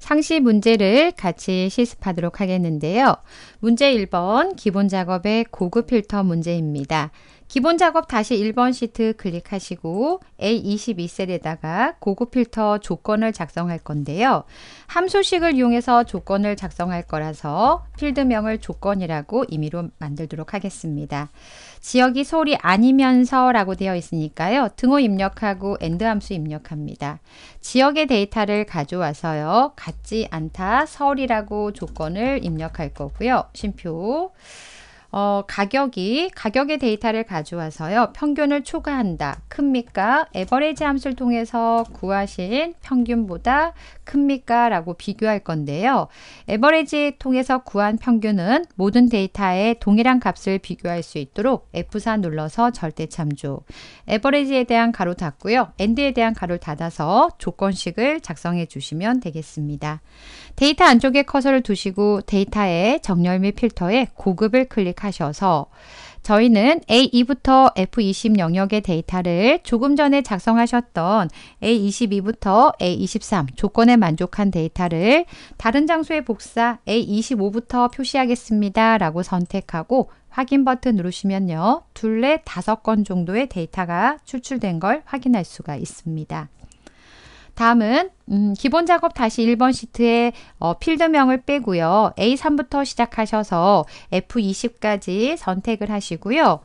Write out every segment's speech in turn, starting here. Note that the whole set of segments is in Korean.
상시 문제를 같이 실습하도록 하겠는데요. 문제 1번 기본 작업의 고급 필터 문제입니다. 기본 작업 다시 1번 시트 클릭하시고 A22셀에다가 고급 필터 조건을 작성할 건데요. 함수식을 이용해서 조건을 작성할 거라서 필드명을 조건이라고 임의로 만들도록 하겠습니다. 지역이 서울이 아니면서 라고 되어 있으니까요. 등호 입력하고 엔드 함수 입력합니다. 지역의 데이터를 가져와서요. 같지 않다 서울이라고 조건을 입력할 거고요. 심표 어, 가격이 가격의 데이터를 가져와서요. 평균을 초과한다. 큽니까? 에버레지 함수를 통해서 구하신 평균보다 큽니까? 라고 비교할 건데요. 에버레지 통해서 구한 평균은 모든 데이터의 동일한 값을 비교할 수 있도록 F4 눌러서 절대 참조. 에버레지에 대한 가로 닫고요. 엔드에 대한 가로를 닫아서 조건식을 작성해 주시면 되겠습니다. 데이터 안쪽에 커서를 두시고 데이터의 정렬 및 필터에 고급을 클릭 선택하셔서 저희는 A2부터 F20 영역의 데이터를 조금 전에 작성하셨던 A22부터 A23 조건에 만족한 데이터를 다른 장소의 복사 A25부터 표시하겠습니다. 라고 선택하고 확인 버튼 누르시면요. 둘레 다섯 건 정도의 데이터가 추출된 걸 확인할 수가 있습니다. 다음은 음, 기본 작업 다시 1번 시트에 어, 필드명을 빼고요. A3부터 시작하셔서 F20까지 선택을 하시고요.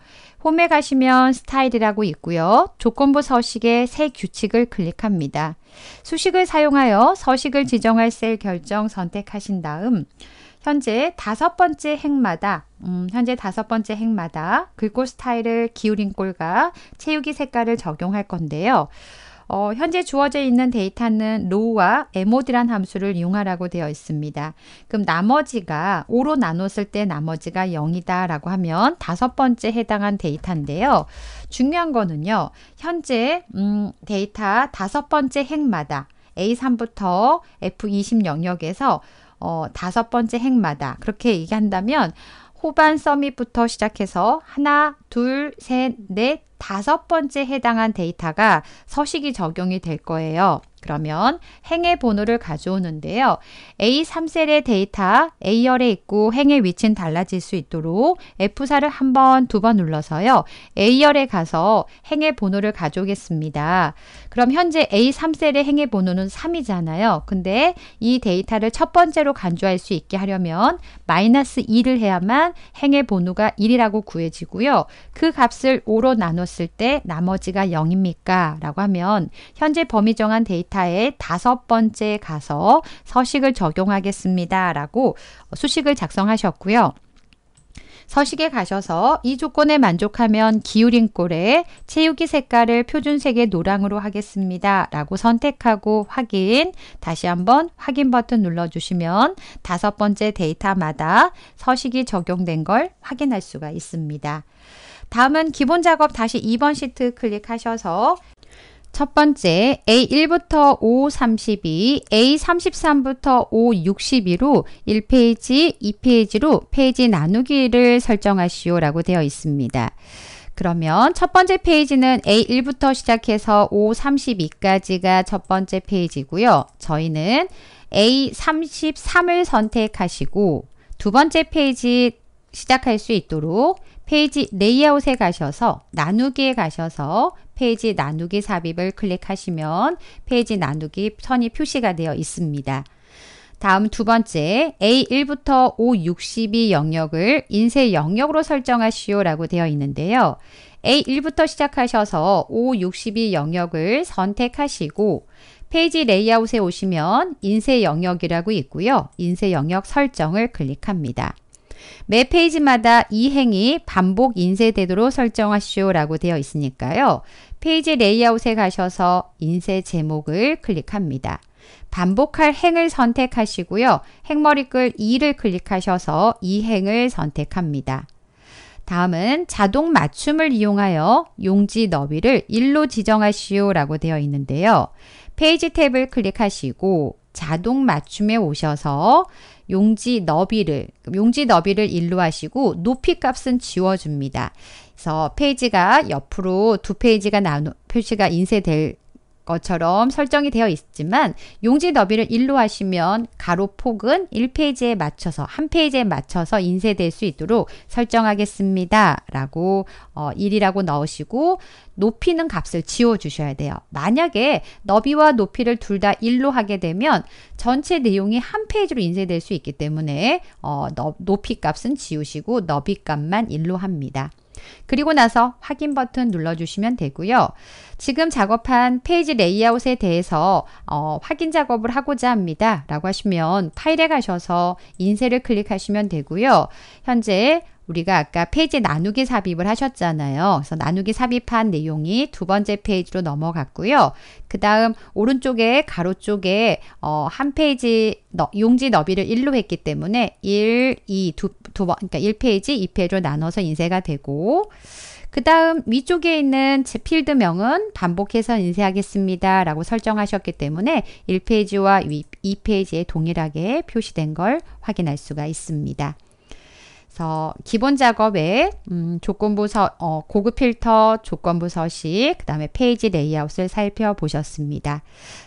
홈에 가시면 스타일이라고 있고요. 조건부 서식의 새 규칙을 클릭합니다. 수식을 사용하여 서식을 지정할 셀 결정 선택하신 다음 현재 다섯 번째 행마다 음, 현재 다섯 번째 행마다 글꼴 스타일을 기울인 꼴과 채우기 색깔을 적용할 건데요. 어, 현재 주어져 있는 데이터는 row와 mod란 함수를 이용하라고 되어 있습니다. 그럼 나머지가 5로 나눴을 때 나머지가 0이다 라고 하면 다섯 번째 해당한 데이터인데요. 중요한 거는요. 현재 음, 데이터 다섯 번째 행마다 A3부터 F20 영역에서 어, 다섯 번째 행마다 그렇게 얘기한다면 호반 서밋부터 시작해서 하나, 둘, 셋, 넷, 다섯 번째 해당한 데이터가 서식이 적용이 될 거예요. 그러면 행의 번호를 가져오는데요. A3셀의 데이터 A열에 있고 행의 위치는 달라질 수 있도록 F4를 한 번, 두 번 눌러서요. A열에 가서 행의 번호를 가져오겠습니다. 그럼 현재 A3셀의 행의 번호는 3이잖아요. 근데 이 데이터를 첫 번째로 간주할 수 있게 하려면 마이너스 2를 해야만 행의 번호가 1이라고 구해지고요. 그 값을 5로 나눴을 때 나머지가 0입니까? 라고 하면 현재 범위 정한 데이터 기타의 다섯 번째 가서 서식을 적용하겠습니다. 라고 수식을 작성하셨고요. 서식에 가셔서 이 조건에 만족하면 기울임꼴에 채우기 색깔을 표준색의 노랑으로 하겠습니다. 라고 선택하고 확인, 다시 한번 확인 버튼 눌러주시면 다섯 번째 데이터마다 서식이 적용된 걸 확인할 수가 있습니다. 다음은 기본 작업 다시 2번 시트 클릭하셔서 첫 번째 A1부터 O32, A33부터 O62로 1페이지, 2페이지로 페이지 나누기를 설정하시오 라고 되어 있습니다. 그러면 첫 번째 페이지는 A1부터 시작해서 O32까지가 첫 번째 페이지고요. 저희는 A33을 선택하시고 두 번째 페이지 시작할 수 있도록 페이지 레이아웃에 가셔서 나누기에 가셔서 페이지 나누기 삽입을 클릭하시면 페이지 나누기 선이 표시가 되어 있습니다. 다음 두 번째 A1부터 O62 영역을 인쇄 영역으로 설정하시오 라고 되어 있는데요. A1부터 시작하셔서 O62 영역을 선택하시고 페이지 레이아웃에 오시면 인쇄 영역이라고 있고요. 인쇄 영역 설정을 클릭합니다. 매 페이지마다 이 행이 반복 인쇄되도록 설정하시오라고 되어 있으니까요. 페이지 레이아웃에 가셔서 인쇄 제목을 클릭합니다. 반복할 행을 선택하시고요. 행머리글 2를 클릭하셔서 이 행을 선택합니다. 다음은 자동 맞춤을 이용하여 용지 너비를 1로 지정하시오 라고 되어 있는데요. 페이지 탭을 클릭하시고 자동 맞춤에 오셔서 용지 너비를 용지 너비를 일로 하시고 높이 값은 지워줍니다. 그래서 페이지가 옆으로 두 페이지가 나누 표시가 인쇄될 것처럼 설정이 되어 있지만 용지 너비를 1로 하시면 가로폭은 1페이지에 맞춰서 1 페이지에 맞춰서 인쇄될 수 있도록 설정하겠습니다. 라고 어, 1이라고 넣으시고 높이는 값을 지워 주셔야 돼요. 만약에 너비와 높이를 둘 다 1로 하게 되면 전체 내용이 1 페이지로 인쇄될 수 있기 때문에 어, 높이 값은 지우시고 너비 값만 1로 합니다. 그리고 나서 확인 버튼 눌러주시면 되고요. 지금 작업한 페이지 레이아웃에 대해서 어, 확인 작업을 하고자 합니다. 라고 하시면 파일에 가셔서 인쇄를 클릭하시면 되고요. 현재 우리가 아까 페이지 나누기 삽입을 하셨잖아요. 그래서 나누기 삽입한 내용이 두 번째 페이지로 넘어갔고요. 그 다음 오른쪽에 가로 쪽에 어, 한 페이지 너, 용지 너비를 1로 했기 때문에 1, 2, 두, 두 번, 그러니까 1페이지, 2페이지로 나눠서 인쇄가 되고, 그 다음 위쪽에 있는 필드명은 반복해서 인쇄하겠습니다. 라고 설정하셨기 때문에 1페이지와 2페이지에 동일하게 표시된 걸 확인할 수가 있습니다. 그래서 기본 작업에 음, 조건부 서, 어, 고급 필터, 조건부 서식, 그 다음에 페이지 레이아웃을 살펴보셨습니다.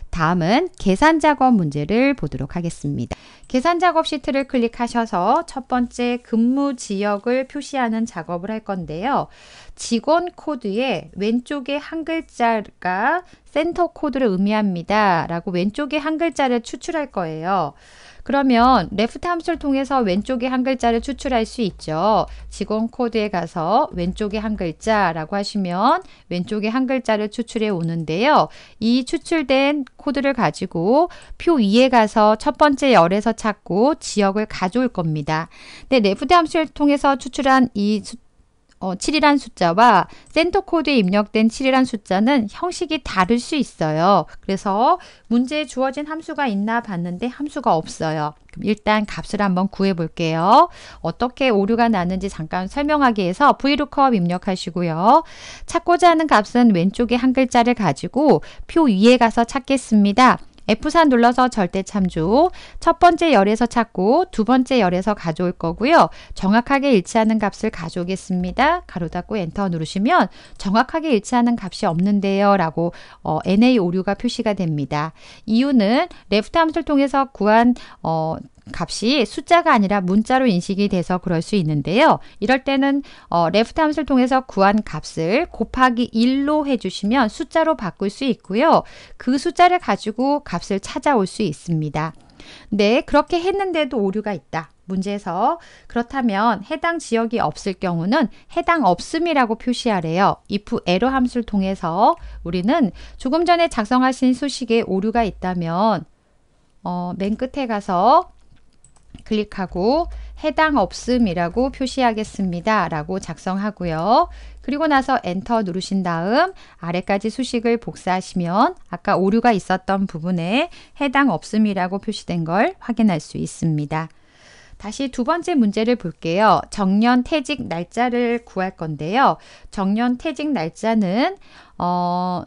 다음은 계산 작업 문제를 보도록 하겠습니다. 계산 작업 시트를 클릭하셔서 첫 번째 근무 지역을 표시하는 작업을 할 건데요. 직원 코드에 왼쪽에 한 글자가 센터 코드를 의미합니다. 라고 왼쪽에 한 글자를 추출할 거예요. 그러면 레프트 함수를 통해서 왼쪽에한 글자를 추출할 수 있죠. 직원 코드에 가서 왼쪽의 한 글자라고 하시면 왼쪽의 한 글자를 추출해 오는데요. 이 추출된 코드를 가지고 표 위에 가서 첫 번째 열에서 찾고 지역을 가져올 겁니다. 네, 레프트 함수를 통해서 추출한 이 수, 어, 7이란 숫자와 센터 코드에 입력된 7이란 숫자는 형식이 다를 수 있어요. 그래서 문제에 주어진 함수가 있나 봤는데 함수가 없어요. 그럼 일단 값을 한번 구해 볼게요. 어떻게 오류가 나는지 잠깐 설명하기 위해서 v l o o 입력하시고요. 찾고자 하는 값은 왼쪽에 한 글자를 가지고 표 위에 가서 찾겠습니다. F4 눌러서 절대 참조 첫 번째 열에서 찾고 두 번째 열에서 가져올 거고요. 정확하게 일치하는 값을 가져오겠습니다. 가로 닫고 엔터 누르시면 정확하게 일치하는 값이 없는데요. 라고 어, NA 오류가 표시가 됩니다. 이유는 레프트 함수를 통해서 구한 어, 값이 숫자가 아니라 문자로 인식이 돼서 그럴 수 있는데요. 이럴 때는 어, left 함수를 통해서 구한 값을 곱하기 1로 해주시면 숫자로 바꿀 수 있고요. 그 숫자를 가지고 값을 찾아올 수 있습니다. 네, 그렇게 했는데도 오류가 있다. 문제에서 그렇다면 해당 지역이 없을 경우는 해당 없음이라고 표시하래요. if error 함수를 통해서 우리는 조금 전에 작성하신 수식에 오류가 있다면 어, 맨 끝에 가서 클릭하고 해당 없음이라고 표시하겠습니다. 라고 작성하고요. 그리고 나서 엔터 누르신 다음 아래까지 수식을 복사하시면 아까 오류가 있었던 부분에 해당 없음이라고 표시된 걸 확인할 수 있습니다. 다시 두 번째 문제를 볼게요. 정년 퇴직 날짜를 구할 건데요. 정년 퇴직 날짜는 어,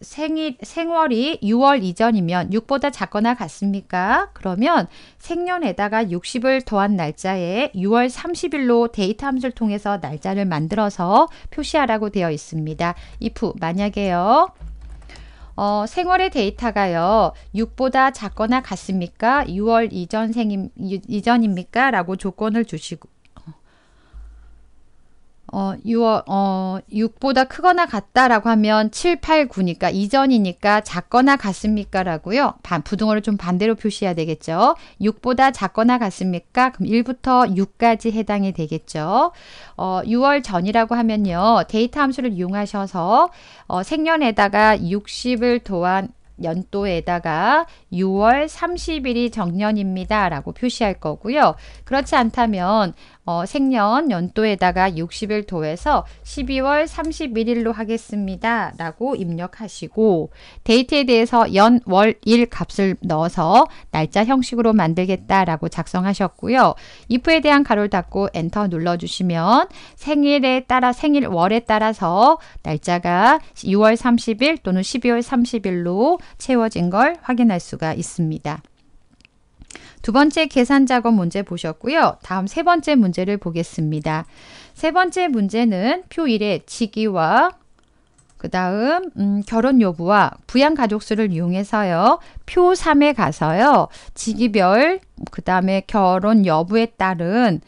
생일, 생월이 6월 이전이면 6보다 작거나 같습니까? 그러면 생년에다가 60을 더한 날짜에 6월 30일로 데이터 함수를 통해서 날짜를 만들어서 표시하라고 되어 있습니다. if 만약에요. 어, 생월의 데이터가요. 6보다 작거나 같습니까? 6월 이전 생임, 이전입니까? 라고 조건을 주시고 어, 6월, 어, 6보다 크거나 같다라고 하면 7, 8, 9니까 이전이니까 작거나 같습니까? 라고요. 반, 부등호를 좀 반대로 표시해야 되겠죠. 6보다 작거나 같습니까? 그럼 1부터 6까지 해당이 되겠죠. 어, 6월 전이라고 하면요. 데이터 함수를 이용하셔서 어, 생년에다가 60을 도한 연도에다가 6월 30일이 정년입니다. 라고 표시할 거고요. 그렇지 않다면 어, 생년 연도에다가 60일 도에서 12월 31일로 하겠습니다. 라고 입력하시고 데이트에 대해서 연, 월, 일 값을 넣어서 날짜 형식으로 만들겠다라고 작성하셨고요. if에 대한 가로를 닫고 엔터 눌러주시면 생일에 따라 생일 월에 따라서 날짜가 6월 30일 또는 12월 30일로 채워진 걸 확인할 수가 있습니다. 두 번째 계산 작업 문제 보셨고요. 다음 세 번째 문제를 보겠습니다. 세 번째 문제는 표 1의 직위와 그 다음 음, 결혼 여부와 부양 가족 수를 이용해서요. 표 3에 가서요. 직위별 그 다음에 결혼 여부에 따른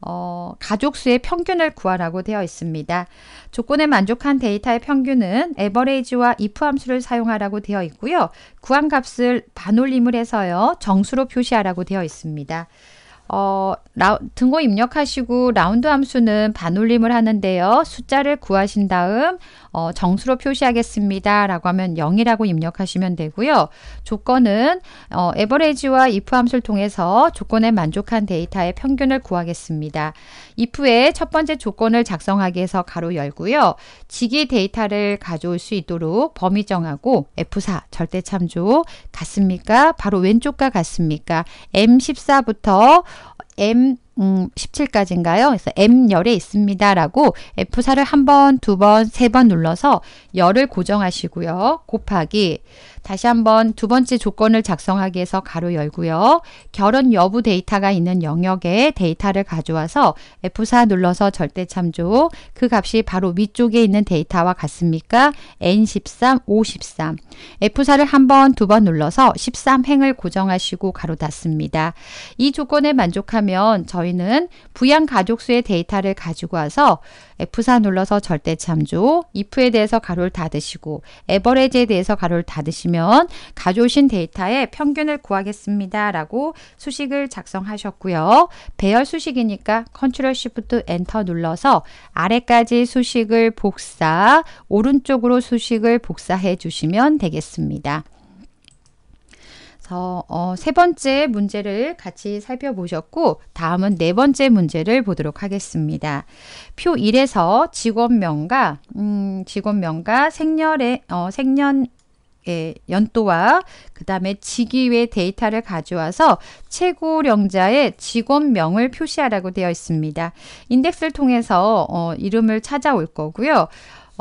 어, 가족 수의 평균을 구하라고 되어 있습니다. 조건에 만족한 데이터의 평균은 에버레이지와 if 함수를 사용하라고 되어 있고요. 구한 값을 반올림을 해서요. 정수로 표시하라고 되어 있습니다. 어, 라, 등호 입력하시고 라운드 함수는 반올림을 하는데요. 숫자를 구하신 다음 어, 정수로 표시하겠습니다. 라고 하면 0이라고 입력하시면 되고요. 조건은 어, 에버레지와 if 함수를 통해서 조건에 만족한 데이터의 평균을 구하겠습니다. if의 첫 번째 조건을 작성하기 위해서 가로 열고요. 지기 데이터를 가져올 수 있도록 범위 정하고 F4 절대 참조 같습니까? 바로 왼쪽과 같습니까? M14부터 M 17까지인가요? 음, 그래서 M열에 있습니다. 라고 F4를 한 번, 두 번, 세 번 눌러서 열을 고정하시고요. 곱하기 다시 한번 두 번째 조건을 작성하기 위해서 가로 열고요. 결혼 여부 데이터가 있는 영역에 데이터를 가져와서 F4 눌러서 절대 참조 그 값이 바로 위쪽에 있는 데이터와 같습니까? N13, 5 1 3 F4를 한 번, 두 번 눌러서 13행을 고정하시고 가로 닫습니다. 이 조건에 만족하면 저희는 부양 가족수의 데이터를 가지고 와서 F4 눌러서 절대 참조, if에 대해서 가로를 닫으시고 a v e r a g e 에 대해서 가로를 닫으시면 가져오신 데이터의 평균을 구하겠습니다. 라고 수식을 작성하셨고요. 배열 수식이니까 Ctrl Shift Enter 눌러서 아래까지 수식을 복사, 오른쪽으로 수식을 복사해 주시면 되겠습니다. 그래서 어, 세 번째 문제를 같이 살펴보셨고 다음은 네 번째 문제를 보도록 하겠습니다. 표 1에서 직원명과 음, 직원명과 생년의 어, 생년 예, 연도와 그 다음에 직위의 데이터를 가져와서 최고령자의 직원명을 표시하라고 되어 있습니다. 인덱스를 통해서 어, 이름을 찾아올 거고요.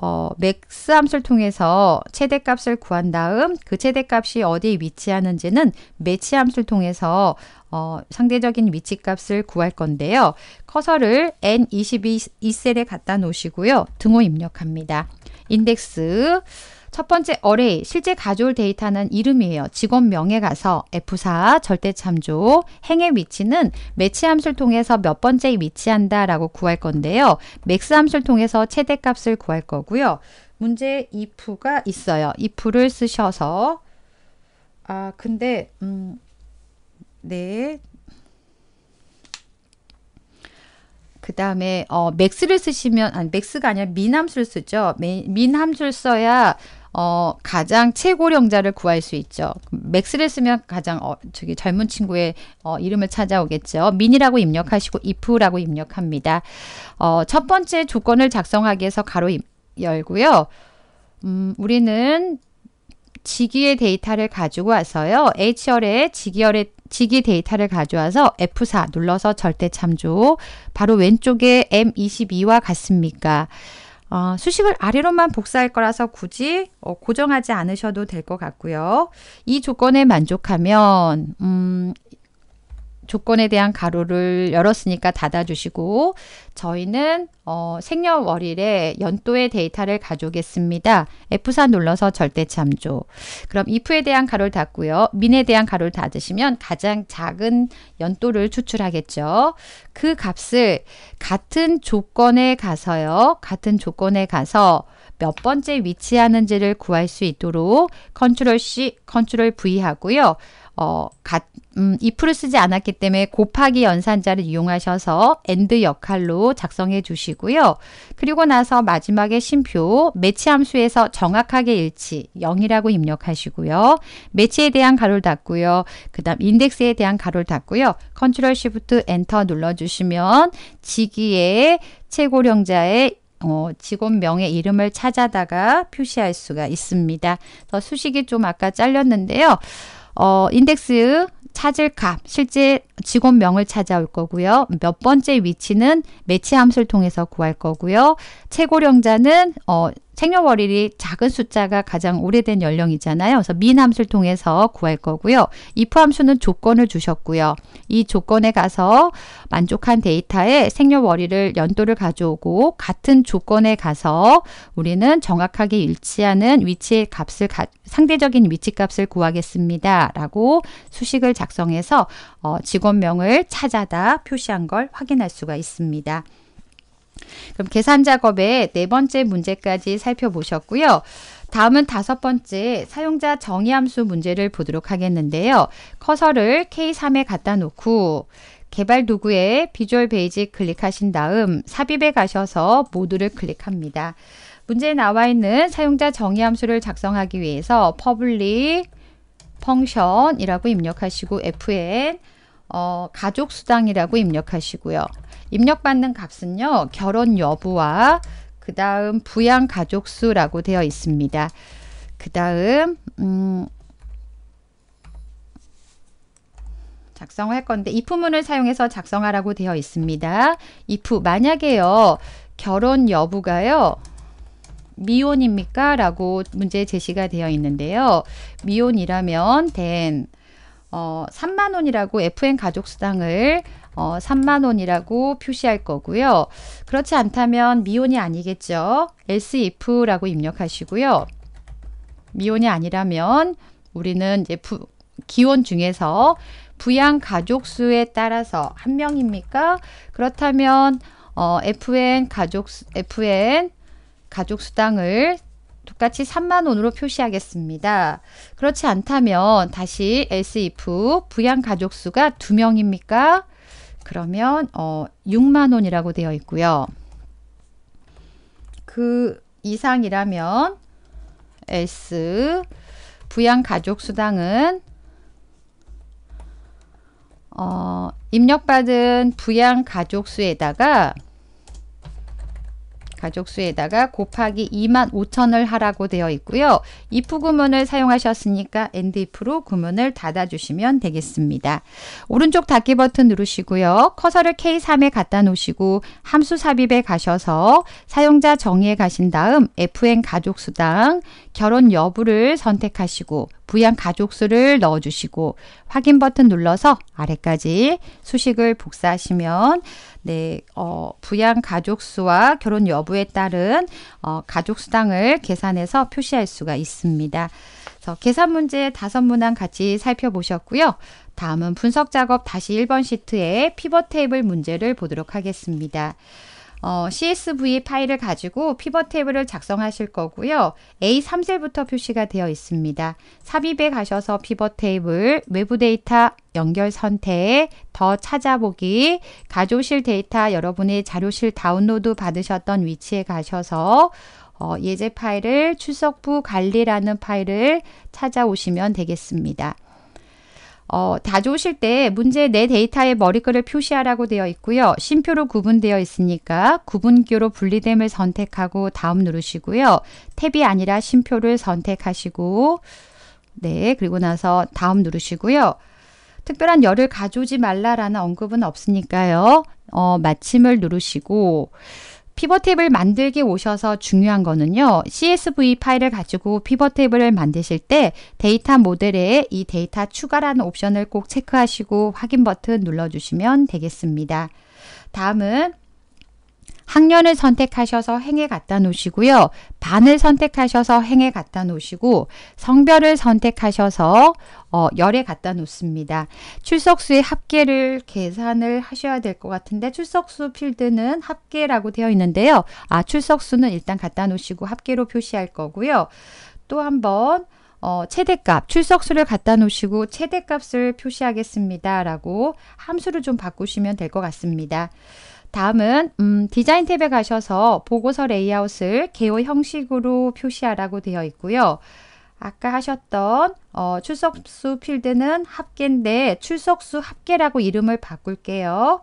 어, 맥스함수를 통해서 최대값을 구한 다음 그 최대값이 어디에 위치하는지는 매치함수를 통해서 어, 상대적인 위치값을 구할 건데요. 커서를 N22 셀에 갖다 놓으시고요. 등호 입력합니다. 인덱스 첫 번째 어레이 실제 가져올 데이터는 이름이에요. 직원명에 가서 F4 절대 참조 행의 위치는 매치 함수를 통해서 몇번째 위치한다라고 구할 건데요. 맥스 함수를 통해서 최대값을 구할 거고요. 문제 if가 있어요. if를 쓰셔서 아 근데 음 네. 그 다음에 어, 맥스를 쓰시면 아니 맥스가 아니라 민함수를 쓰죠. 미, 민함수를 써야 어, 가장 최고령자를 구할 수 있죠. 맥스를 쓰면 가장 어, 저기 젊은 친구의 어, 이름을 찾아오겠죠. 민이라고 입력하시고 if라고 입력합니다. 어, 첫 번째 조건을 작성하기 위해서 가로 열고요. 음, 우리는 직위의 데이터를 가지고 와서요. HR의 직위열의 직위 데이터를 가져와서 F4 눌러서 절대 참조 바로 왼쪽에 M22와 같습니까? 어, 수식을 아래로만 복사할 거라서 굳이 어, 고정하지 않으셔도 될 것 같고요. 이 조건에 만족하면 음, 조건에 대한 가로를 열었으니까 닫아주시고 저희는 어, 생년월일에 연도의 데이터를 가져오겠습니다. F4 눌러서 절대참조. 그럼 if에 대한 가로를 닫고요. 민에 대한 가로를 닫으시면 가장 작은 연도를 추출하겠죠. 그 값을 같은 조건에 가서요. 같은 조건에 가서 몇 번째 위치하는지를 구할 수 있도록 컨트롤 C, 컨트롤 V 하고요. 어, 갓, 음, if를 쓰지 않았기 때문에 곱하기 연산자를 이용하셔서 and 역할로 작성해 주시고요. 그리고 나서 마지막에 심표, 매치 함수에서 정확하게 일치 0이라고 입력하시고요. 매치에 대한 가로를 닫고요. 그 다음 인덱스에 대한 가로를 닫고요. 컨트롤 시프트 엔터 눌러주시면 직위의 최고령자의 어, 직원명의 이름을 찾아다가 표시할 수가 있습니다. 수식이 좀 아까 잘렸는데요. 어, 인덱스 찾을 값, 실제 직원명을 찾아올 거고요. 몇 번째 위치는 매치 함수를 통해서 구할 거고요. 최고령자는 어, 생년월일이 작은 숫자가 가장 오래된 연령이잖아요. 그래서 미남수를 통해서 구할 거고요. 이프함수는 조건을 주셨고요. 이 조건에 가서 만족한 데이터에 생년월일을 연도를 가져오고 같은 조건에 가서 우리는 정확하게 일치하는 위치의 값을 가, 상대적인 위치값을 구하겠습니다. 라고 수식을 작성해서 어, 직원명을 찾아다 표시한 걸 확인할 수가 있습니다. 그럼 계산 작업의 네 번째 문제까지 살펴보셨고요. 다음은 다섯 번째 사용자 정의 함수 문제를 보도록 하겠는데요. 커서를 K3에 갖다 놓고 개발 도구에 비주얼 베이직 클릭하신 다음 삽입에 가셔서 모드를 클릭합니다. 문제에 나와 있는 사용자 정의 함수를 작성하기 위해서 p u b l i 이라고 입력하시고 fn 어, 가족 수당이라고 입력하시고요. 입력받는 값은요. 결혼 여부와 그 다음 부양 가족 수라고 되어 있습니다. 그 다음 음, 작성할 건데 if문을 사용해서 작성하라고 되어 있습니다. if 만약에요. 결혼 여부가요. 미혼입니까? 라고 문제 제시가 되어 있는데요. 미혼이라면 된 어, 3만 원이라고 FN 가족 수당을 어, 3만 원이라고 표시할 거고요. 그렇지 않다면 미혼이 아니겠죠. else if라고 입력하시고요. 미혼이 아니라면 우리는 이제 부, 기혼 중에서 부양 가족 수에 따라서 한 명입니까? 그렇다면 어, FN 가족 수, FN 가족 수당을 똑같이 3만 원으로 표시하겠습니다. 그렇지 않다면 다시 else if 부양 가족 수가 2명입니까? 그러면 어 6만 원이라고 되어 있고요. 그 이상이라면 else 부양 가족 수당은 어, 입력받은 부양 가족 수에다가 가족 수에다가 곱하기 2 5 0 0 0을 하라고 되어 있고요. if 구문을 사용하셨으니까 and if로 구문을 닫아주시면 되겠습니다. 오른쪽 닫기 버튼 누르시고요. 커서를 K3에 갖다 놓으시고 함수 삽입에 가셔서 사용자 정의에 가신 다음 FN 가족 수당 결혼 여부를 선택하시고 부양 가족수를 넣어주시고 확인 버튼 눌러서 아래까지 수식을 복사하시면 네, 어, 부양 가족수와 결혼 여부에 따른 어, 가족수당을 계산해서 표시할 수가 있습니다. 그래서 계산 문제 다섯 문항 같이 살펴보셨고요. 다음은 분석 작업 다시 1번 시트의 피벗 테이블 문제를 보도록 하겠습니다. 어, CSV 파일을 가지고 피벗 테이블을 작성하실 거고요. A3셀부터 표시가 되어 있습니다. 삽입에 가셔서 피벗 테이블, 외부 데이터 연결 선택, 더 찾아보기, 가져오실 데이터 여러분의 자료실 다운로드 받으셨던 위치에 가셔서 어, 예제 파일을 출석부 관리라는 파일을 찾아오시면 되겠습니다. 어, 다좋으실 때 문제 내 데이터에 머리글을 표시하라고 되어 있고요. 심표로 구분되어 있으니까 구분교로 분리됨을 선택하고 다음 누르시고요. 탭이 아니라 심표를 선택하시고 네 그리고 나서 다음 누르시고요. 특별한 열을 가져오지 말라라는 언급은 없으니까요. 어, 마침을 누르시고 피벗 테이블 만들기 오셔서 중요한 거는요. CSV 파일을 가지고 피벗 테이블을 만드실 때 데이터 모델에 이 데이터 추가라는 옵션을 꼭 체크하시고 확인 버튼 눌러주시면 되겠습니다. 다음은 학년을 선택하셔서 행에 갖다 놓으시고요. 반을 선택하셔서 행에 갖다 놓으시고 성별을 선택하셔서 어, 열에 갖다 놓습니다. 출석수의 합계를 계산을 하셔야 될 것 같은데 출석수 필드는 합계라고 되어 있는데요. 아 출석수는 일단 갖다 놓으시고 합계로 표시할 거고요. 또 한번 어, 최대값, 출석수를 갖다 놓으시고 최대값을 표시하겠습니다. 라고 함수를 좀 바꾸시면 될 것 같습니다. 다음은 음, 디자인 탭에 가셔서 보고서 레이아웃을 개요 형식으로 표시하라고 되어 있고요. 아까 하셨던 어, 출석수 필드는 합계인데 네, 출석수 합계라고 이름을 바꿀게요.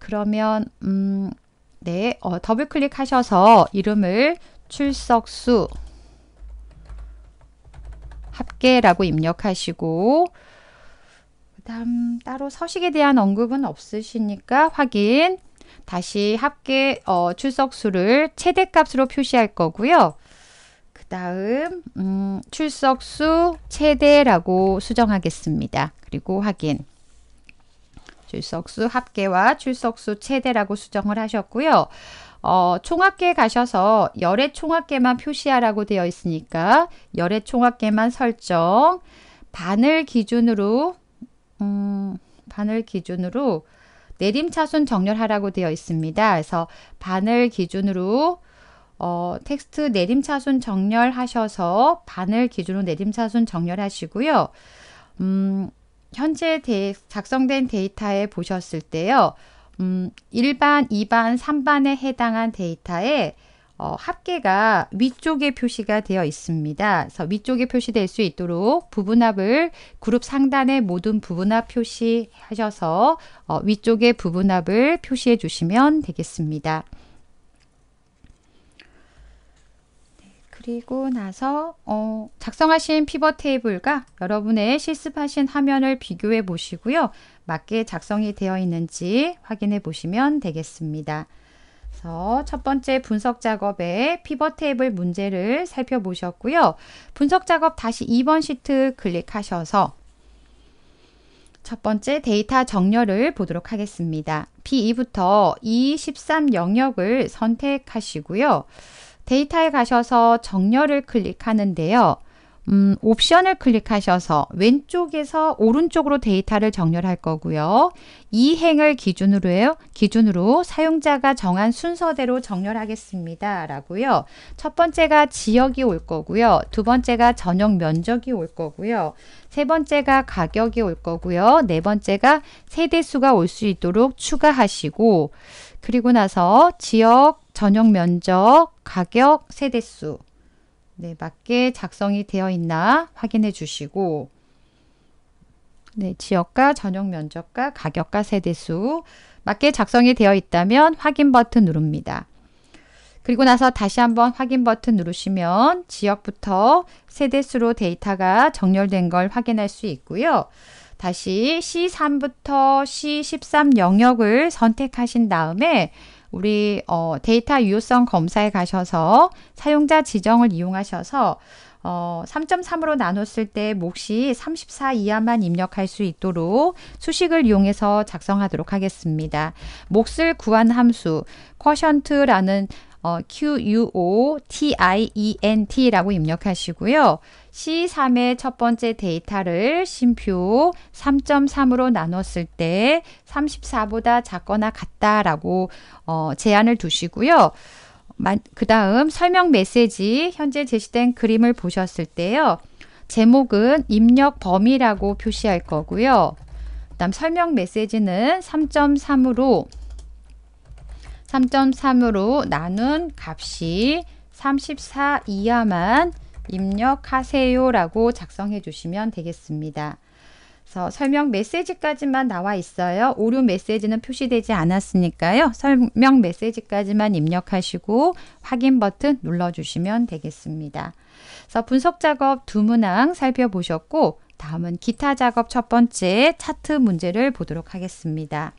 그러면 음, 네, 어, 더블 클릭하셔서 이름을 출석수 합계라고 입력하시고 그다음 따로 서식에 대한 언급은 없으시니까 확인 다시 합계 어, 출석수를 최대값으로 표시할 거고요. 그 다음 음, 출석수 최대라고 수정하겠습니다. 그리고 확인. 출석수 합계와 출석수 최대라고 수정을 하셨고요. 어, 총합계 가셔서 열의 총합계만 표시하라고 되어 있으니까 열의 총합계만 설정, 반을 기준으로 음, 반을 기준으로 내림차순 정렬하라고 되어 있습니다. 그래서 반을 기준으로 어, 텍스트 내림차순 정렬하셔서 반을 기준으로 내림차순 정렬하시고요. 음, 현재 데, 작성된 데이터에 보셨을 때요. 음, 1반, 2반, 3반에 해당한 데이터에 어, 합계가 위쪽에 표시가 되어 있습니다. 그래서 위쪽에 표시될 수 있도록 부분합을 그룹 상단의 모든 부분합 표시하셔서 어, 위쪽에 부분합을 표시해 주시면 되겠습니다. 네, 그리고 나서 어, 작성하신 피벗 테이블과 여러분의 실습하신 화면을 비교해 보시고요. 맞게 작성이 되어 있는지 확인해 보시면 되겠습니다. 그래서 첫 번째 분석 작업에 피벗 테이블 문제를 살펴보셨고요. 분석 작업 다시 2번 시트 클릭하셔서 첫 번째 데이터 정렬을 보도록 하겠습니다. B2부터 E13 영역을 선택하시고요. 데이터에 가셔서 정렬을 클릭하는데요. 음, 옵션을 클릭하셔서 왼쪽에서 오른쪽으로 데이터를 정렬할 거고요. 이 행을 기준으로 기준으로 사용자가 정한 순서대로 정렬하겠습니다. 라고요. 첫 번째가 지역이 올 거고요. 두 번째가 전역 면적이 올 거고요. 세 번째가 가격이 올 거고요. 네 번째가 세대수가 올 수 있도록 추가하시고 그리고 나서 지역, 전역 면적, 가격, 세대수 네, 맞게 작성이 되어 있나 확인해 주시고 네, 지역과 전용 면적과 가격과 세대수 맞게 작성이 되어 있다면 확인 버튼 누릅니다. 그리고 나서 다시 한번 확인 버튼 누르시면 지역부터 세대수로 데이터가 정렬된 걸 확인할 수 있고요. 다시 C3부터 C13 영역을 선택하신 다음에 우리 어, 데이터 유효성 검사에 가셔서 사용자 지정을 이용하셔서 어, 3.3으로 나눴을 때 몫이 34 이하만 입력할 수 있도록 수식을 이용해서 작성하도록 하겠습니다. 몫을 구한 함수 쿼션트라는 어, QUOTIENT라고 입력하시고요. C3의 첫 번째 데이터를 심표 3.3으로 나눴을 때 34보다 작거나 같다라고 어, 제한을 두시고요. 그 다음 설명 메시지 현재 제시된 그림을 보셨을 때요. 제목은 입력 범위라고 표시할 거고요. 그 다음 설명 메시지는 3.3으로 3.3으로 나눈 값이 34 이하만 입력하세요 라고 작성해 주시면 되겠습니다. 그래서 설명 메시지까지만 나와 있어요. 오류 메시지는 표시되지 않았으니까요. 설명 메시지까지만 입력하시고 확인 버튼 눌러주시면 되겠습니다. 그래서 분석 작업 두 문항 살펴보셨고 다음은 기타 작업 첫 번째 차트 문제를 보도록 하겠습니다.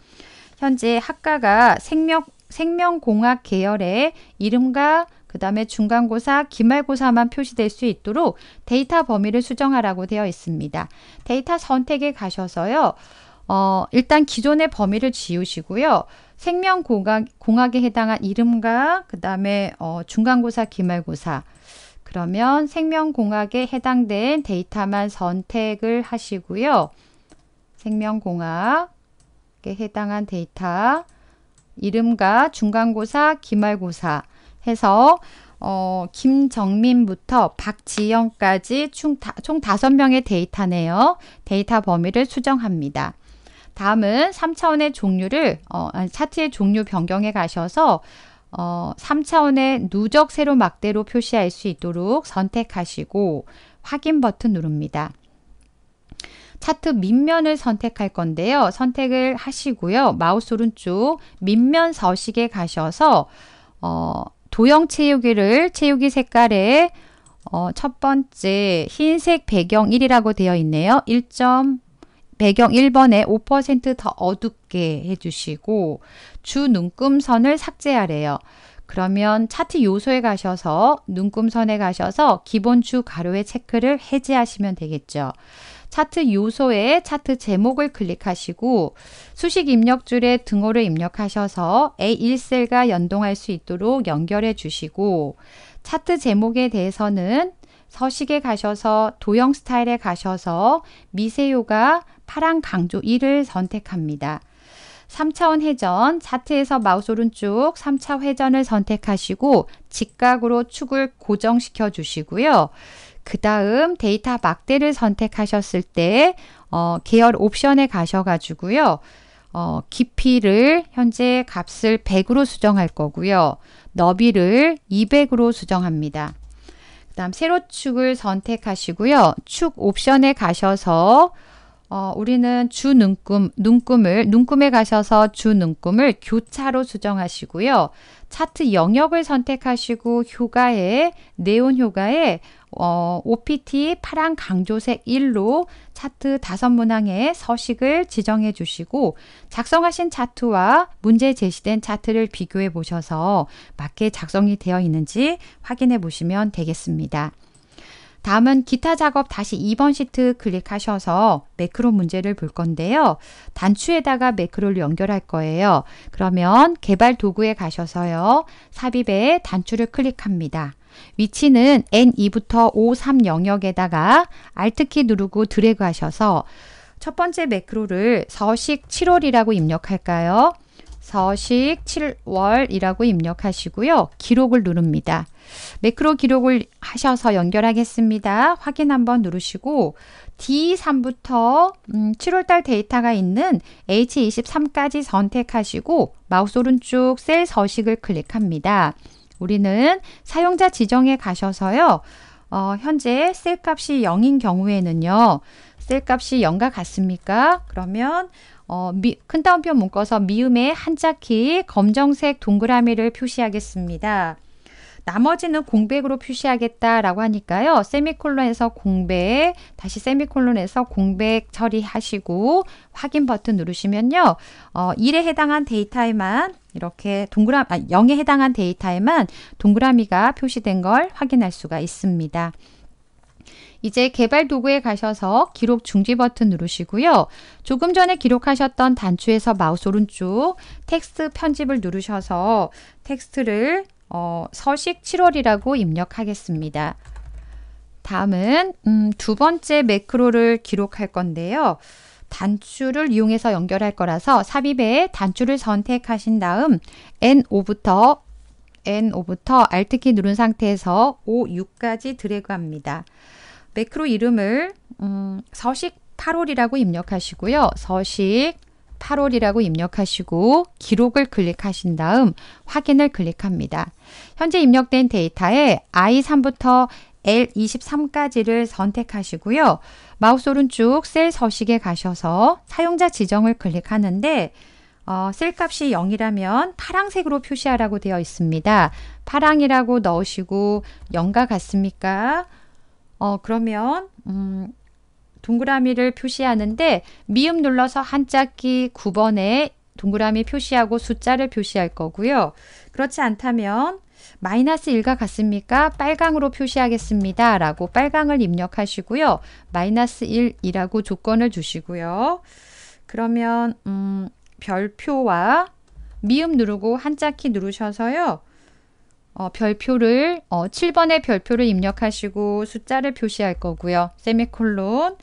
현재 학과가 생명 생명공학 계열의 이름과 그 다음에 중간고사, 기말고사만 표시될 수 있도록 데이터 범위를 수정하라고 되어 있습니다. 데이터 선택에 가셔서요. 어, 일단 기존의 범위를 지우시고요. 생명공학, 에 해당한 이름과 그 다음에 어, 중간고사, 기말고사 그러면 생명공학에 해당된 데이터만 선택을 하시고요. 생명공학에 해당한 데이터 이름과 중간고사, 기말고사 해서 어, 김정민부터 박지영까지 총, 다, 섯명의 데이터네요. 데이터 범위를 수정합니다. 다음은 3차원의 종류를 어, 차트의 종류 변경에 가셔서 어, 3차원의 누적 세로 막대로 표시할 수 있도록 선택하시고 확인 버튼 누릅니다. 차트 밑면을 선택할 건데요. 선택을 하시고요. 마우스 오른쪽 밑면 서식에 가셔서 어, 도형 채우기를 채우기 색깔에 어, 첫 번째 흰색 배경 1이라고 되어 있네요. 1. 배경 1번에 5%더 어둡게 해주시고 주 눈금선을 삭제하래요. 그러면 차트 요소에 가셔서 눈금선에 가셔서 기본 주 가로의 체크를 해제하시면 되겠죠. 차트 요소에 차트 제목을 클릭하시고 수식 입력줄에 등호를 입력하셔서 A1셀과 연동할 수 있도록 연결해 주시고 차트 제목에 대해서는 서식에 가셔서 도형 스타일에 가셔서 미세요가 파란 강조 1을 선택합니다. 3차원 회전, 차트에서 마우스 오른쪽 3차 회전을 선택하시고 직각으로 축을 고정시켜 주시고요. 그 다음 데이터 막대를 선택하셨을 때 어, 계열 옵션에 가셔가지고요. 어, 깊이를 현재 값을 100으로 수정할 거고요. 너비를 200으로 수정합니다. 그 다음 세로축을 선택하시고요. 축 옵션에 가셔서 어, 우리는 주 눈금, 눈금을, 눈금에 가셔서 주 눈금을 교차로 수정하시고요. 차트 영역을 선택하시고 효과에, 네온 효과에 어, OPT 파란 강조색 1로 차트 다섯 문항의 서식을 지정해 주시고 작성하신 차트와 문제 제시된 차트를 비교해 보셔서 맞게 작성이 되어 있는지 확인해 보시면 되겠습니다. 다음은 기타 작업 다시 2번 시트 클릭하셔서 매크로 문제를 볼 건데요. 단추에다가 매크로를 연결할 거예요. 그러면 개발 도구에 가셔서요. 삽입에 단추를 클릭합니다. 위치는 N2부터 O3 영역에다가 Alt키 누르고 드래그 하셔서 첫 번째 매크로를 서식 7월이라고 입력할까요? 서식 7월이라고 입력하시고요. 기록을 누릅니다. 매크로 기록을 하셔서 연결하겠습니다. 확인 한번 누르시고 D3부터 음, 7월달 데이터가 있는 H23까지 선택하시고 마우스 오른쪽 셀 서식을 클릭합니다. 우리는 사용자 지정에 가셔서요. 어, 현재 셀 값이 0인 경우에는요. 셀 값이 0과 같습니까? 그러면 어, 미, 큰 따옴표 묶어서 미음의 한자 키 검정색 동그라미를 표시하겠습니다. 나머지는 공백으로 표시하겠다라고 하니까요. 세미콜론에서 공백, 다시 세미콜론에서 공백 처리하시고 확인 버튼 누르시면요. 어, 1에 해당한 데이터에만 이렇게 동그라 아, 0에 해당한 데이터에만 동그라미가 표시된 걸 확인할 수가 있습니다. 이제 개발 도구에 가셔서 기록 중지 버튼 누르시고요. 조금 전에 기록하셨던 단추에서 마우스 오른쪽 텍스트 편집을 누르셔서 텍스트를 어, 서식 7월이라고 입력하겠습니다. 다음은 음, 두 번째 매크로를 기록할 건데요. 단추를 이용해서 연결할 거라서 삽입에 단추를 선택하신 다음 N5부터 N5부터 Alt키 누른 상태에서 5, 6까지 드래그합니다. 매크로 이름을 음, 서식 8월이라고 입력하시고요. 서식 8월이라고 입력하시고 기록을 클릭하신 다음 확인을 클릭합니다. 현재 입력된 데이터에 I3부터 L23까지를 선택하시고요. 마우스 오른쪽 셀 서식에 가셔서 사용자 지정을 클릭하는데 어, 셀 값이 0이라면 파랑색으로 표시하라고 되어 있습니다. 파랑이라고 넣으시고 0과 같습니까? 어, 그러면 음, 동그라미를 표시하는데 미음 눌러서 한자키 9번에 동그라미 표시하고 숫자를 표시할 거고요. 그렇지 않다면 마이너스 1과 같습니까? 빨강으로 표시하겠습니다. 라고 빨강을 입력하시고요. 마이너스 1이라고 조건을 주시고요. 그러면 음, 별표와 미음 누르고 한자키 누르셔서요. 어, 별표를 어, 7번의 별표를 입력하시고 숫자를 표시할 거고요. 세미콜론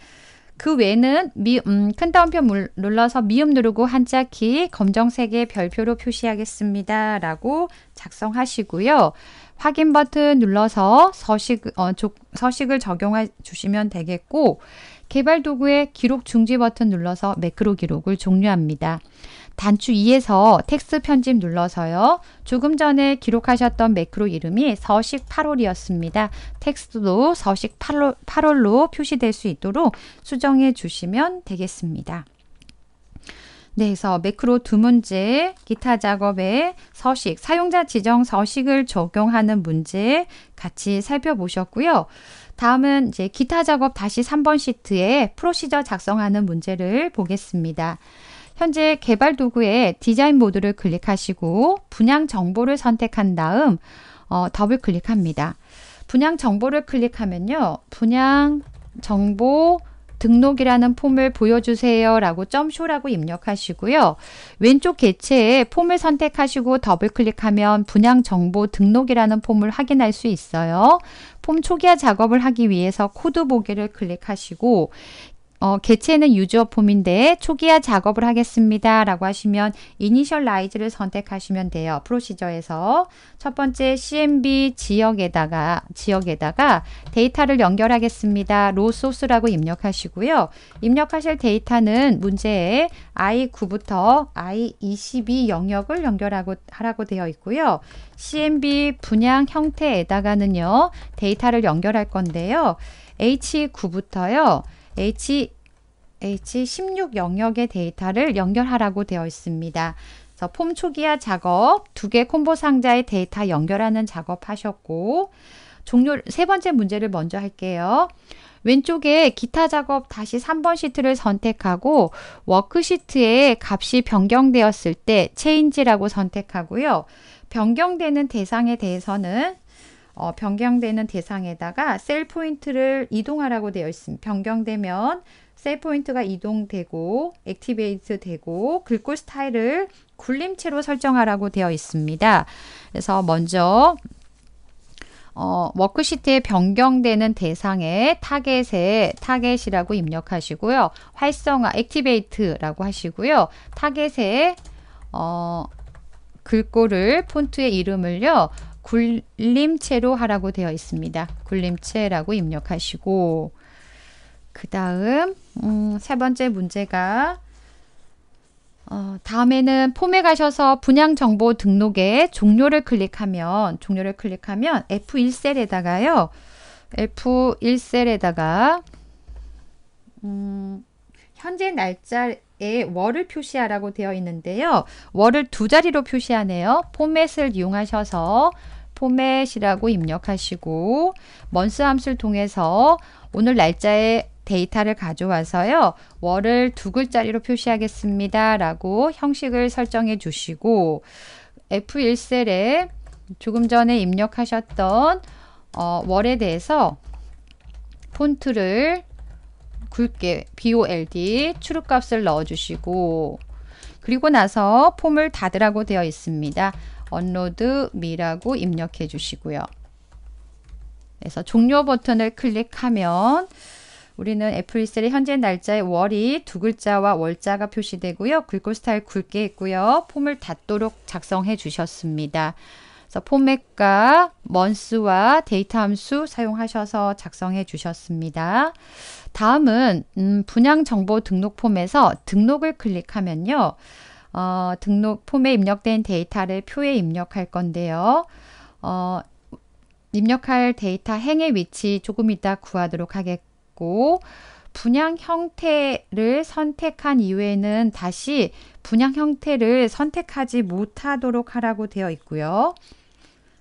그 외에는 미, 음, 큰 따옴표 물, 눌러서 미음 누르고 한자키 검정색의 별표로 표시하겠습니다. 라고 작성하시고요. 확인 버튼 눌러서 서식, 어, 조, 서식을 적용해 주시면 되겠고 개발 도구의 기록 중지 버튼 눌러서 매크로 기록을 종료합니다. 단추 2에서 텍스 트 편집 눌러서요. 조금 전에 기록하셨던 매크로 이름이 서식 8월이었습니다. 텍스트도 서식 8월, 8월로 표시될 수 있도록 수정해 주시면 되겠습니다. 네, 그래서 매크로 두 문제, 기타 작업에 서식, 사용자 지정 서식을 적용하는 문제 같이 살펴보셨고요. 다음은 이제 기타 작업 다시 3번 시트에 프로시저 작성하는 문제를 보겠습니다. 현재 개발 도구의 디자인 모드를 클릭하시고 분양 정보를 선택한 다음 어, 더블 클릭합니다. 분양 정보를 클릭하면요. 분양 정보 등록이라는 폼을 보여주세요 라고 점쇼라고 입력하시고요. 왼쪽 개체에 폼을 선택하시고 더블 클릭하면 분양 정보 등록이라는 폼을 확인할 수 있어요. 폼 초기화 작업을 하기 위해서 코드 보기를 클릭하시고 어, 개체는 유저 폼인데 초기화 작업을 하겠습니다. 라고 하시면 이니셜라이즈를 선택하시면 돼요. 프로시저에서 첫 번째 CMB 지역에다가 지역에다가 데이터를 연결하겠습니다. 로 소스라고 입력하시고요. 입력하실 데이터는 문제에 I9부터 I22 영역을 연결하고 하라고 되어 있고요. CMB 분양 형태에다가는요. 데이터를 연결할 건데요. H9부터요. H H16 영역의 데이터를 연결하라고 되어 있습니다. 그래서 폼 초기화 작업, 두 개 콤보 상자의 데이터 연결하는 작업 하셨고 종료 세 번째 문제를 먼저 할게요. 왼쪽에 기타 작업 다시 3번 시트를 선택하고 워크시트에 값이 변경되었을 때 체인지라고 선택하고요. 변경되는 대상에 대해서는 어, 변경되는 대상에다가 셀 포인트를 이동하라고 되어 있습니다. 변경되면 셀 포인트가 이동되고 액티베이트 되고 글꼴 스타일을 굴림체로 설정하라고 되어 있습니다. 그래서 먼저 어, 워크시트에 변경되는 대상의 타겟에 타겟이라고 입력하시고요. 활성화 액티베이트라고 하시고요. 타겟에 어, 글꼴을 폰트의 이름을요. 굴림체로 하라고 되어 있습니다. 굴림체라고 입력하시고 그 다음 음, 세 번째 문제가 어, 다음에는 폼에 가셔서 분양 정보 등록에 종료를 클릭하면 종료를 클릭하면 F1셀에다가요. F1셀에다가 음, 현재 날짜에 월을 표시하라고 되어 있는데요. 월을 두 자리로 표시하네요. 포맷을 이용하셔서 포맷이라고 입력하시고 먼스 함수를 통해서 오늘 날짜에 데이터를 가져와서요. 월을 두 글자리로 표시하겠습니다. 라고 형식을 설정해 주시고 F1셀에 조금 전에 입력하셨던 어, 월에 대해서 폰트를 굵게 BOLD 출입값을 넣어주시고 그리고 나서 폼을 닫으라고 되어 있습니다. 언로드 미라고 입력해 주시고요. 그래서 종료 버튼을 클릭하면 우리는 애플리셀의 현재 날짜의 월이 두 글자와 월자가 표시되고요. 글꼴 스타일 굵게 했고요. 폼을 닿도록 작성해 주셨습니다. 그래서 포맷과 먼스와 데이터 함수 사용하셔서 작성해 주셨습니다. 다음은 음, 분양 정보 등록 폼에서 등록을 클릭하면요. 어, 등록 폼에 입력된 데이터를 표에 입력할 건데요. 어, 입력할 데이터 행의 위치 조금 이따 구하도록 하겠고 있고 분양 형태를 선택한 이후에는 다시 분양 형태를 선택하지 못하도록 하라고 되어 있고요.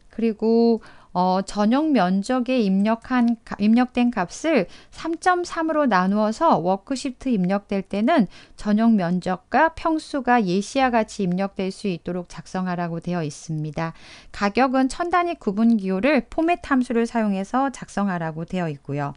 그리고 어, 전용 면적에 입력한 입력된 값을 3.3으로 나누어서 워크시트 입력될 때는 전용 면적과 평수가 예시와 같이 입력될 수 있도록 작성하라고 되어 있습니다. 가격은 천 단위 구분 기호를 포맷 함수를 사용해서 작성하라고 되어 있고요.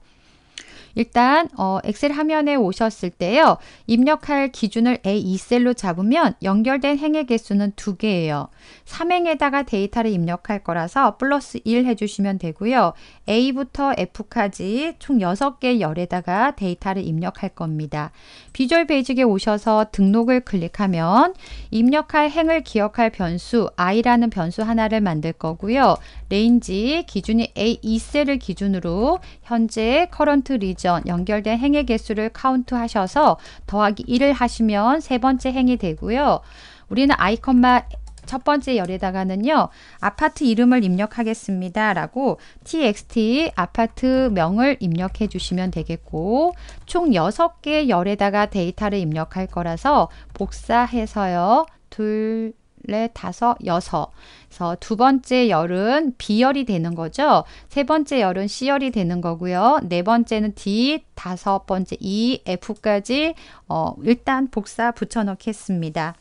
일단 어, 엑셀 화면에 오셨을 때요. 입력할 기준을 A2셀로 잡으면 연결된 행의 개수는 두개예요 3행에다가 데이터를 입력할 거라서 플러스 1 해주시면 되고요. A부터 F까지 총 6개 열에다가 데이터를 입력할 겁니다. 비주얼 베이직에 오셔서 등록을 클릭하면 입력할 행을 기억할 변수 i라는 변수 하나를 만들 거고요. 레인지 기준이 A2셀을 기준으로 현재 커런트 리전 이전 연결된 행의 개수를 카운트하셔서 더하기 1을 하시면 세 번째 행이 되고요. 우리는 아이컴마 첫 번째 열에다가는요. 아파트 이름을 입력하겠습니다. 라고 txt 아파트 명을 입력해 주시면 되겠고 총 6개 열에다가 데이터를 입력할 거라서 복사해서요. 둘, 넷, 다섯, 여섯. 그래서 두 번째 열은 비열이 되는 거죠. 세 번째 열은 C열이 되는 거고요. 네 번째는 D, 다섯 번째 E, F까지 어, 일단 복사 붙여넣겠습니다.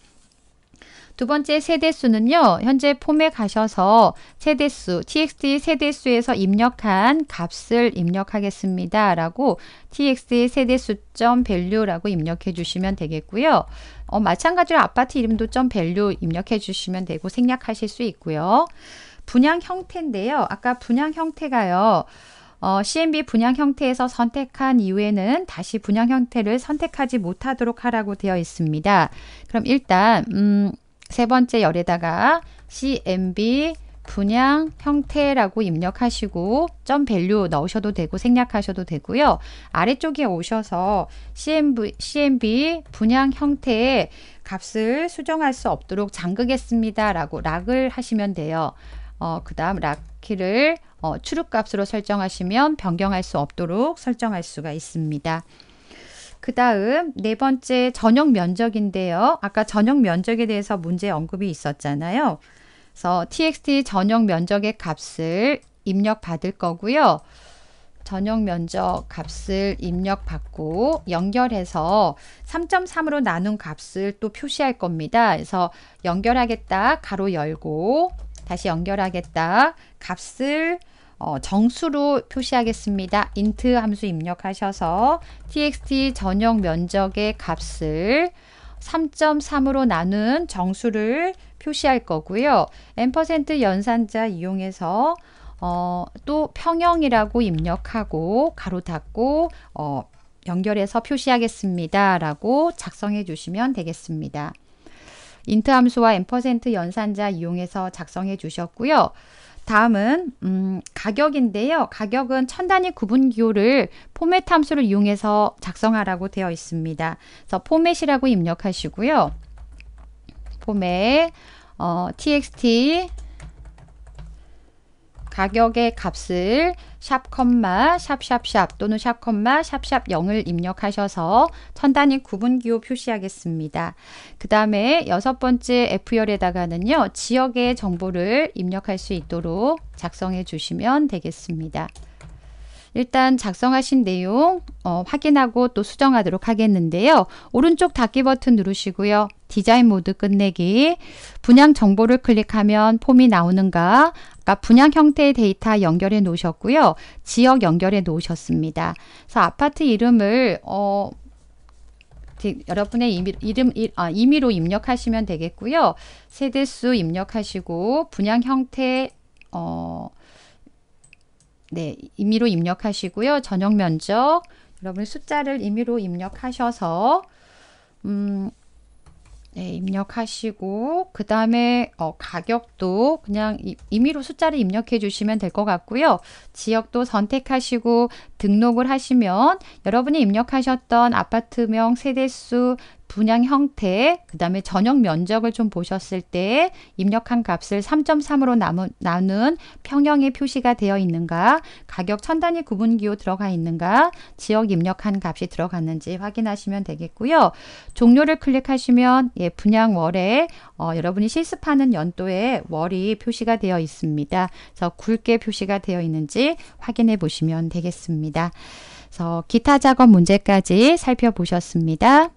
두 번째 세대수는요. 현재 폼에 가셔서 세대수, txt 세대수에서 입력한 값을 입력하겠습니다. 라고 txt 세대수점 value라고 입력해 주시면 되겠고요. 어, 마찬가지로 아파트 이름도 점 value 입력해 주시면 되고 생략하실 수 있고요. 분양 형태인데요. 아까 분양 형태가요. 어, CMB 분양 형태에서 선택한 이후에는 다시 분양 형태를 선택하지 못하도록 하라고 되어 있습니다. 그럼 일단 음, 세 번째 열에다가 CMB 분양 형태라고 입력하시고 점 밸류 넣으셔도 되고 생략하셔도 되고요. 아래쪽에 오셔서 CMB, CMB 분양 형태의 값을 수정할 수 없도록 잠그겠습니다. 라고 락을 하시면 돼요. 어, 그 다음 락 키를 어, 추룩 값으로 설정하시면 변경할 수 없도록 설정할 수가 있습니다. 그 다음 네 번째 전형 면적인데요. 아까 전형 면적에 대해서 문제 언급이 있었잖아요. 그래서 txt 전형 면적의 값을 입력 받을 거고요. 전용 면적 값을 입력받고 연결해서 3.3으로 나눈 값을 또 표시할 겁니다. 그래서 연결하겠다 가로 열고 다시 연결하겠다 값을 어, 정수로 표시하겠습니다. int 함수 입력하셔서 txt 전용 면적의 값을 3.3으로 나눈 정수를 표시할 거고요. n% 연산자 이용해서 어, 또 평형이라고 입력하고 가로 닫고 어, 연결해서 표시하겠습니다. 라고 작성해 주시면 되겠습니다. 인트 함수와 n% 연산자 이용해서 작성해 주셨고요. 다음은 음, 가격인데요. 가격은 천 단위 구분기호를 포맷 함수를 이용해서 작성하라고 되어 있습니다. 그래서 포맷이라고 입력하시고요. 포맷 어, txt 가격의 값을 샵 컴마 샵샵샵 또는 샵 컴마 샵샵 0을 입력하셔서 천 단위 구분 기호 표시하겠습니다. 그 다음에 여섯 번째 F열에다가는요. 지역의 정보를 입력할 수 있도록 작성해 주시면 되겠습니다. 일단 작성하신 내용 어, 확인하고 또 수정하도록 하겠는데요. 오른쪽 닫기 버튼 누르시고요. 디자인 모드 끝내기, 분양 정보를 클릭하면 폼이 나오는가, 아까 분양 형태의 데이터 연결해 놓으셨고요. 지역 연결해 놓으셨습니다. 그래서 아파트 이름을 어, 여러분의 이미, 이름, 아, 임의로 입력하시면 되겠고요. 세대수 입력하시고 분양 형태 어, 네, 임의로 입력하시고요. 전용 면적 여러분 숫자를 임의로 입력하셔서 음, 네, 입력하시고 그 다음에 어, 가격도 그냥 임의로 숫자를 입력해 주시면 될 것 같고요. 지역도 선택하시고 등록을 하시면 여러분이 입력하셨던 아파트명, 세대수, 분양 형태, 그 다음에 전용 면적을 좀 보셨을 때 입력한 값을 3.3으로 나눈, 평형에 표시가 되어 있는가, 가격 천 단위 구분기호 들어가 있는가, 지역 입력한 값이 들어갔는지 확인하시면 되겠고요. 종료를 클릭하시면 예, 분양월에 어, 여러분이 실습하는 연도에 월이 표시가 되어 있습니다. 그래서 굵게 표시가 되어 있는지 확인해 보시면 되겠습니다. 그래서 기타 작업 문제까지 살펴보셨습니다.